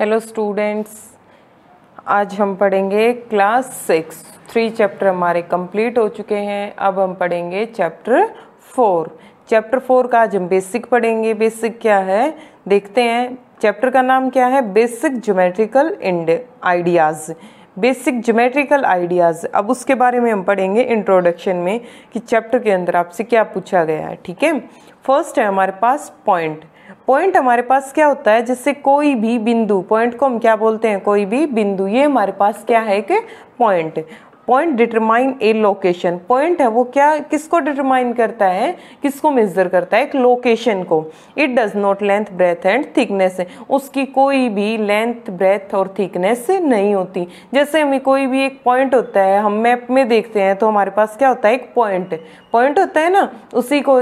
hello students आज हम पढ़ेंगे क्लास सिक्स थ्री चैप्टर हमारे कंप्लीट हो चुके हैं अब हम पढ़ेंगे चैप्टर फोर चैप्टर फोर का आज हम बेसिक पढ़ेंगे बेसिक क्या है देखते हैं चैप्टर का नाम क्या है basic geometrical and ideas basic geometrical ideas अब उसके बारे में हम पढ़ेंगे इंट्रोडक्शन में कि चैप्टर के अंदर आपसे क्या पूछा गया है ठीक है फर्स्ट है हमारे पास पॉइंट पॉइंट हमारे पास क्या होता है जिससे कोई भी बिंदु पॉइंट को हम क्या बोलते हैं कोई भी बिंदु ये हमारे पास क्या है कि point point determine a location point है वो क्या किसको डिटरमाइन करता है किसको मेजर करता है एक लोकेशन को it does not length breadth and thickness उसकी कोई भी लेंथ ब्रेथ और थिकनेस नहीं होती जैसे हमें कोई भी एक पॉइंट होता है हम मैप में देखते हैं तो हमारे पास क्या होता है एक पॉइंट पॉइंट होता है ना उसी को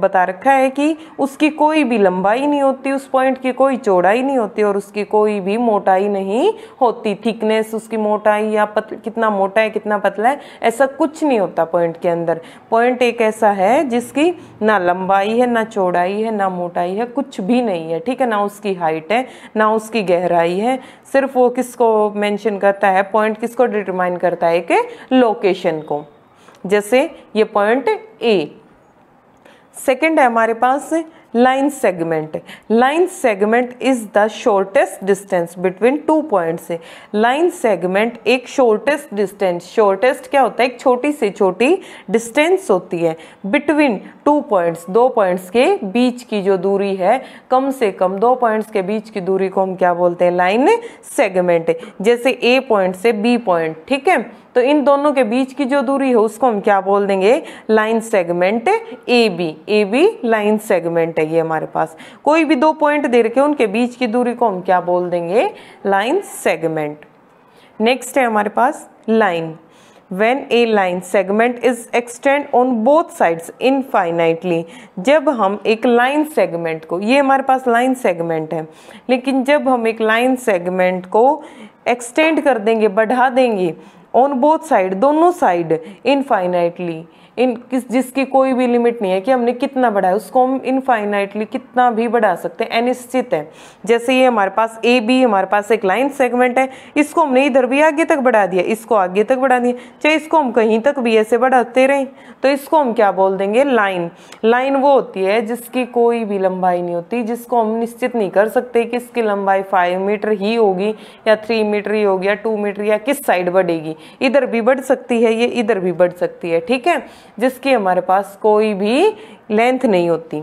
बता रखा है कि उसकी कोई भी लंबाई नहीं होती उस पॉइंट की कोई चौड़ाई नहीं होती और उसकी कोई भी मोटाई नहीं होती थिकनेस उसकी मोटाई या पत, कितना मोटा मोटा है कितना पतला है ऐसा कुछ नहीं होता पॉइंट के अंदर पॉइंट एक ऐसा है जिसकी ना लंबाई है ना चौड़ाई है ना मोटाई है कुछ भी नहीं है ठीक है ना उसकी हाइट है ना उसकी गहराई है सिर्फ वो किसको मेंशन करता है पॉइंट किसको डिटरमाइन करता है कि लोकेशन को जैसे ये पॉइंट ए सेकेंड है हमारे पास line segment line segment is the shortest distance between two points line segment एक शॉर्टेस्ट डिस्टेंस शॉर्टेस्ट क्या होता है एक छोटी से छोटी डिस्टेंस होती है बिटवीन टू पॉइंट्स दो पॉइंट्स के बीच की जो दूरी है कम से कम दो पॉइंट्स के बीच की दूरी को हम क्या बोलते हैं लाइन सेगमेंट जैसे ए पॉइंट से बी पॉइंट ठीक है तो इन दोनों के बीच की जो दूरी है उसको हम क्या बोल देंगे line segment A B A B line segment है ये हमारे पास कोई भी दो पॉइंट दे रखे उनके बीच की दूरी को हम क्या बोल देंगे लाइन सेगमेंट नेक्स्ट है हमारे पास line when a line segment is extend on both sides infinitely जब हम एक लाइन सेगमेंट को ये हमारे पास लाइन सेगमेंट है लेकिन जब हम एक लाइन सेगमेंट को एक्सटेंड कर देंगे बढ़ा देंगे on both side dono side infinitely इन किस जिसकी कोई भी लिमिट नहीं है कि हमने कितना बढ़ाया उसको हम इनफाइनाइटली कितना भी बढ़ा सकते हैं अनिश्चित है जैसे ये हमारे पास ए बी हमारे पास एक लाइन सेगमेंट है इसको हमने इधर भी आगे तक बढ़ा दिया इसको आगे तक बढ़ा दिया चाहे इसको हम कहीं तक भी ऐसे बढ़ाते रहें तो इसको हम क्या बोल देंगे लाइन लाइन वो होती है जिसकी कोई भी लंबाई नहीं होती जिसको हम निश्चित नहीं कर सकते कि इसकी लंबाई फाइव मीटर ही होगी या थ्री मीटर ही होगी या टू मीटर या किस साइड बढ़ेगी इधर भी बढ़ सकती है ये इधर भी बढ़ सकती है ठीक है जिसकी हमारे पास कोई भी लेंथ नहीं होती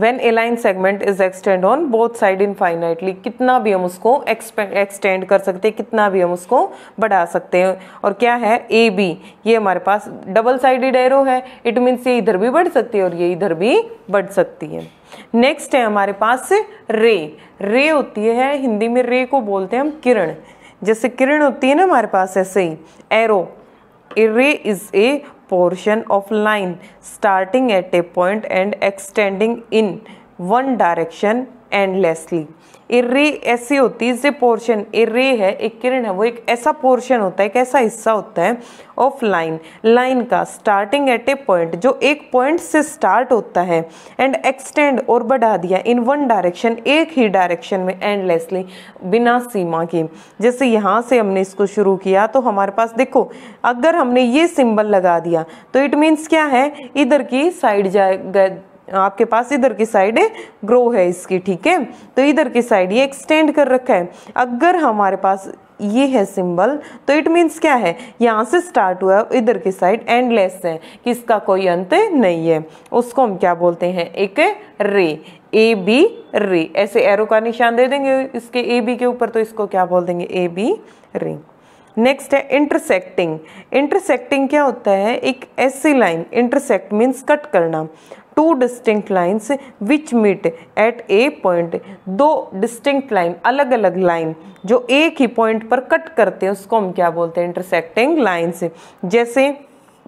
when a line segment is extend on both side infinitely कितना भी हम उसको एक्सटेंड कर सकते हैं कितना भी हम उसको बढ़ा सकते हैं और क्या है ए बी ये हमारे पास डबल साइडेड एरो है इट मीन्स ये इधर भी बढ़ सकती है और ये इधर भी बढ़ सकती है नेक्स्ट है हमारे पास रे रे होती है हिंदी में रे को बोलते हैं हम किरण जैसे किरण होती है ना हमारे पास ऐसे ही arrow ray is a portion of line starting at a point and extending in one direction endlessly a ray होती है जो पोर्शन ए रे है एक किरण है वो एक ऐसा पोर्शन होता है एक ऐसा हिस्सा होता है ऑफ लाइन लाइन का स्टार्टिंग एट ए पॉइंट जो एक पॉइंट से स्टार्ट होता है एंड एक्सटेंड और बढ़ा दिया इन वन डायरेक्शन एक ही डायरेक्शन में एंडलेसली बिना सीमा के जैसे यहाँ से हमने इसको शुरू किया तो हमारे पास देखो अगर हमने ये सिंबल लगा दिया तो इट मीन्स क्या है इधर की साइड जाए आपके पास इधर की साइड ग्रो है इसकी ठीक है तो इधर की साइड ये एक्सटेंड कर रखा है अगर हमारे पास ये है सिंबल तो इट मींस क्या है यहाँ से स्टार्ट हुआ इधर की साइड एंडलेस है किसका कोई अंत नहीं है उसको हम क्या बोलते हैं एक रे ए बी रे ऐसे एरो का निशान दे देंगे इसके ए बी के ऊपर तो इसको क्या बोल देंगे ए बी रे नेक्स्ट है इंटरसेक्टिंग इंटरसेक्टिंग क्या होता है एक ऐसी लाइन इंटरसेक्ट मीन्स कट करना two distinct lines which meet at a point दो डिस्टिंक्ट लाइन अलग अलग लाइन जो एक ही पॉइंट पर कट करते हैं उसको हम क्या बोलते हैं इंटरसेक्टिंग लाइन्स जैसे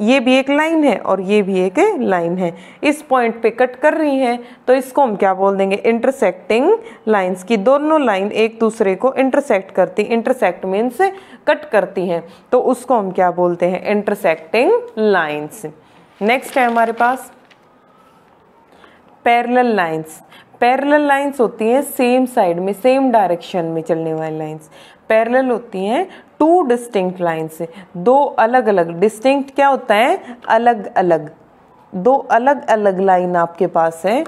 ये भी एक लाइन है और ये भी एक लाइन है इस पॉइंट पे कट कर रही हैं तो इसको हम क्या बोल देंगे इंटरसेक्टिंग लाइंस की दोनों लाइन एक दूसरे को इंटरसेक्ट करती इंटरसेक्ट मीन्स कट करती हैं तो उसको हम क्या बोलते हैं इंटरसेक्टिंग लाइंस नेक्स्ट है हमारे पास पैरेलल लाइंस पैरेलल लाइंस होती हैं सेम साइड में सेम डायरेक्शन में चलने वाली लाइंस पैरेलल होती हैं टू डिस्टिंक्ट लाइंस दो अलग अलग डिस्टिंक्ट क्या होता है अलग अलग दो अलग अलग लाइन आपके पास है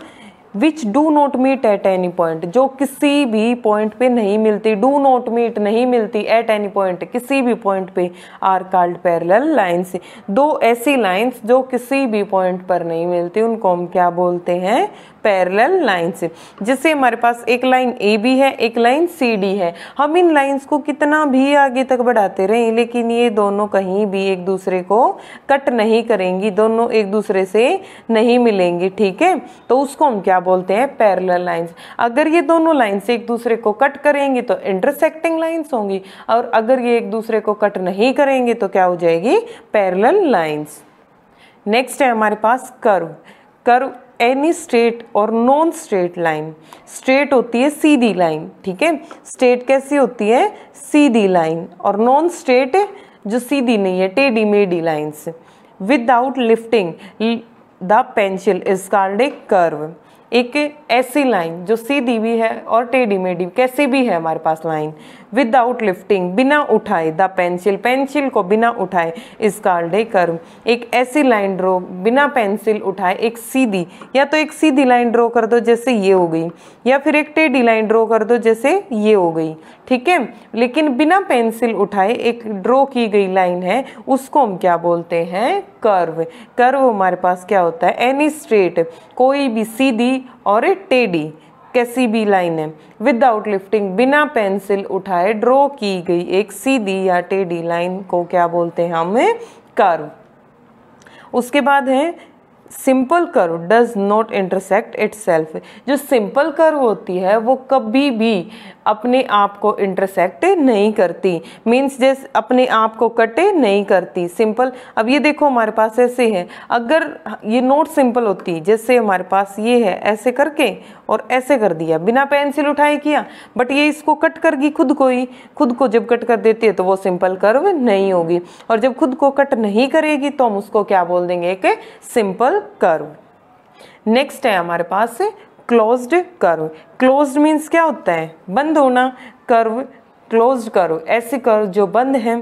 which do not meet at any point जो किसी भी पॉइंट पे नहीं मिलती डू नॉट मीट नहीं मिलती एट एनी पॉइंट किसी भी पॉइंट पे आर कॉल्ड पैरेलल लाइन्स दो ऐसी लाइन्स जो किसी भी पॉइंट पर नहीं मिलती उनको हम क्या बोलते हैं पैरेलल लाइन्स जैसे हमारे पास एक लाइन ए बी है एक लाइन सी डी है हम इन लाइन्स को कितना भी आगे तक बढ़ाते रहें लेकिन ये दोनों कहीं भी एक दूसरे को कट नहीं करेंगी दोनों एक दूसरे से नहीं मिलेंगी ठीक है तो उसको हम क्या बोलते हैं पैरेलल लाइंस अगर ये दोनों लाइंस एक दूसरे को कट करेंगे तो इंटरसेक्टिंग लाइन्स होंगी और अगर ये एक दूसरे को कट नहीं करेंगे तो क्या हो जाएगी पैरेलल लाइंस नेक्स्ट है हमारे पास कर्व कर्व एनी स्ट्रेट और नॉन स्ट्रेट लाइन स्ट्रेट होती है सीधी लाइन ठीक है स्ट्रेट कैसी होती है सीधी लाइन और नॉन स्ट्रेट जो सीधी नहीं है टेढ़ी मेढ़ी lines without lifting the pencil is called a curve एक ऐसी लाइन जो सीधी भी है और टेढ़ी मेढ़ी कैसी भी है हमारे पास लाइन विदाउट लिफ्टिंग बिना उठाए द पेंसिल पेंसिल को बिना उठाए इस कार्डे ए कर्म एक ऐसी लाइन ड्रो बिना पेंसिल उठाए एक सीधी या तो एक सीधी लाइन ड्रॉ कर दो जैसे ये हो गई या फिर एक टेढ़ी लाइन ड्रॉ कर दो जैसे ये हो गई ठीक है लेकिन बिना पेंसिल उठाए एक ड्रॉ की गई लाइन है उसको हम क्या बोलते हैं कर्व कर्व हमारे पास क्या होता है एनी स्ट्रेट कोई भी सीधी टेढ़ी और एक टेढ़ी कैसी भी लाइन है विदाउट लिफ्टिंग बिना पेंसिल उठाए ड्रॉ की गई एक सीधी या टेढ़ी लाइन को क्या बोलते हैं हम कर्व उसके बाद है simple curve does not intersect self जो सिंपल कर्व होती है वो कभी भी अपने आप को इंटरसेक्ट नहीं करती मीन्स जैस अपने आप को कटे नहीं करती सिंपल अब ये देखो हमारे पास ऐसे है अगर ये नोट सिंपल होती जैसे हमारे पास ये है ऐसे करके और ऐसे कर दिया बिना पेंसिल उठाए किया बट ये इसको कट करगी खुद को ही खुद को जब कट कर देती है तो वो सिंपल कर्व नहीं होगी और जब खुद को कट नहीं करेगी तो हम उसको क्या बोल देंगे कि सिंपल सिंपल कर्व नेक्स्ट है हमारे पास क्लोज्ड कर्व क्लोज्ड मीन्स क्या होता है बंद होना कर्व क्लोज्ड कर्व ऐसे कर्व जो बंद हैं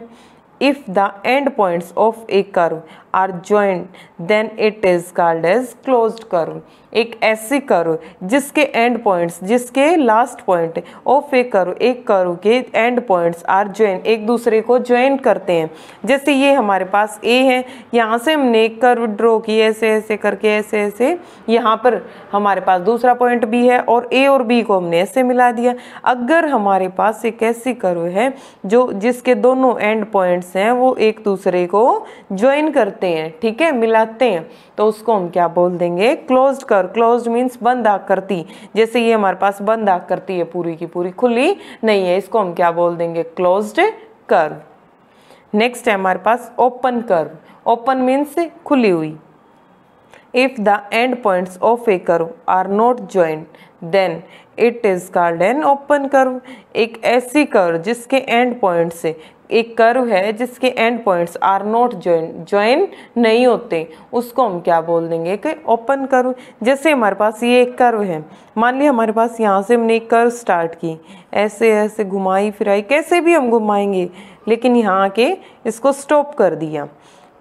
if the endpoints of a curve are joined then it is called as closed curve एक ऐसी कर्व जिसके एंड पॉइंट्स जिसके last point of a curve एक कर्व के एंड पॉइंट्स आर ज्वाइन एक दूसरे को ज्वाइन करते हैं जैसे ये हमारे पास ए है यहाँ से हमने एक कर्व ड्रॉ की ऐसे ऐसे करके ऐसे ऐसे यहाँ पर हमारे पास दूसरा पॉइंट बी है और ए और बी को हमने ऐसे मिला दिया अगर हमारे पास एक ऐसी कर्व है जो जिसके दोनों एंड पॉइंट्स एलिमेंट्स हैं वो एक दूसरे को ज्वाइन करते हैं ठीक है मिलाते हैं तो उसको हम क्या बोल देंगे क्लोज कर क्लोज मीन्स बंद आकृति जैसे ये हमारे पास बंद आकृति है पूरी की पूरी खुली नहीं है इसको हम क्या बोल देंगे क्लोज कर्व नेक्स्ट है हमारे पास ओपन कर्व ओपन मीन्स खुली हुई if the end points of a curve are not joint then it is called an open curve एक ऐसी कर्व जिसके एंड पॉइंट से एक कर्व है जिसके end points are not join join नहीं होते उसको हम क्या बोल देंगे कि ओपन कर्व जैसे हमारे पास ये एक कर्व है मान लिया हमारे पास यहाँ से हमने एक कर्व स्टार्ट की ऐसे ऐसे घुमाई फिराई कैसे भी हम घुमाएंगे लेकिन यहाँ के इसको स्टॉप कर दिया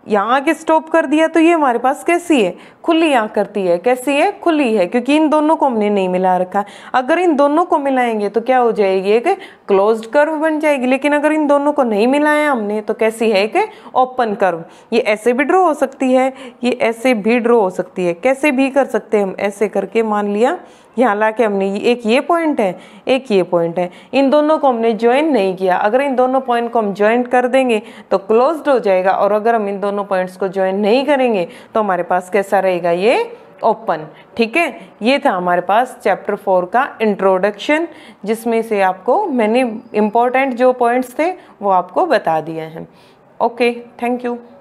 यहाँ के स्टॉप कर दिया तो ये हमारे पास कैसी है खुली आँख करती है कैसी है खुली है क्योंकि इन दोनों को हमने नहीं मिला रखा अगर इन दोनों को मिलाएंगे तो क्या हो जाएगी एक क्लोज कर्व बन जाएगी लेकिन अगर इन दोनों को नहीं मिलाया हमने तो कैसी है एक ओपन कर्व ये ऐसे भी ड्रॉ हो सकती है ये ऐसे भी ड्रॉ हो सकती है कैसे भी कर सकते हैं हम ऐसे करके मान लिया यहाँ ला के हमने एक ये पॉइंट है एक ये पॉइंट है इन दोनों को हमने ज्वाइन नहीं किया अगर इन दोनों पॉइंट को हम ज्वाइंट कर देंगे तो क्लोज्ड हो जाएगा और अगर हम इन दोनों पॉइंट्स को ज्वाइन नहीं करेंगे तो हमारे पास कैसा रहेगा रहेगा ये ओपन ठीक है ये था हमारे पास चैप्टर फोर का इंट्रोडक्शन जिसमें से आपको मैंने इम्पोर्टेंट जो पॉइंट्स थे वो आपको बता दिए हैं ओके थैंक यू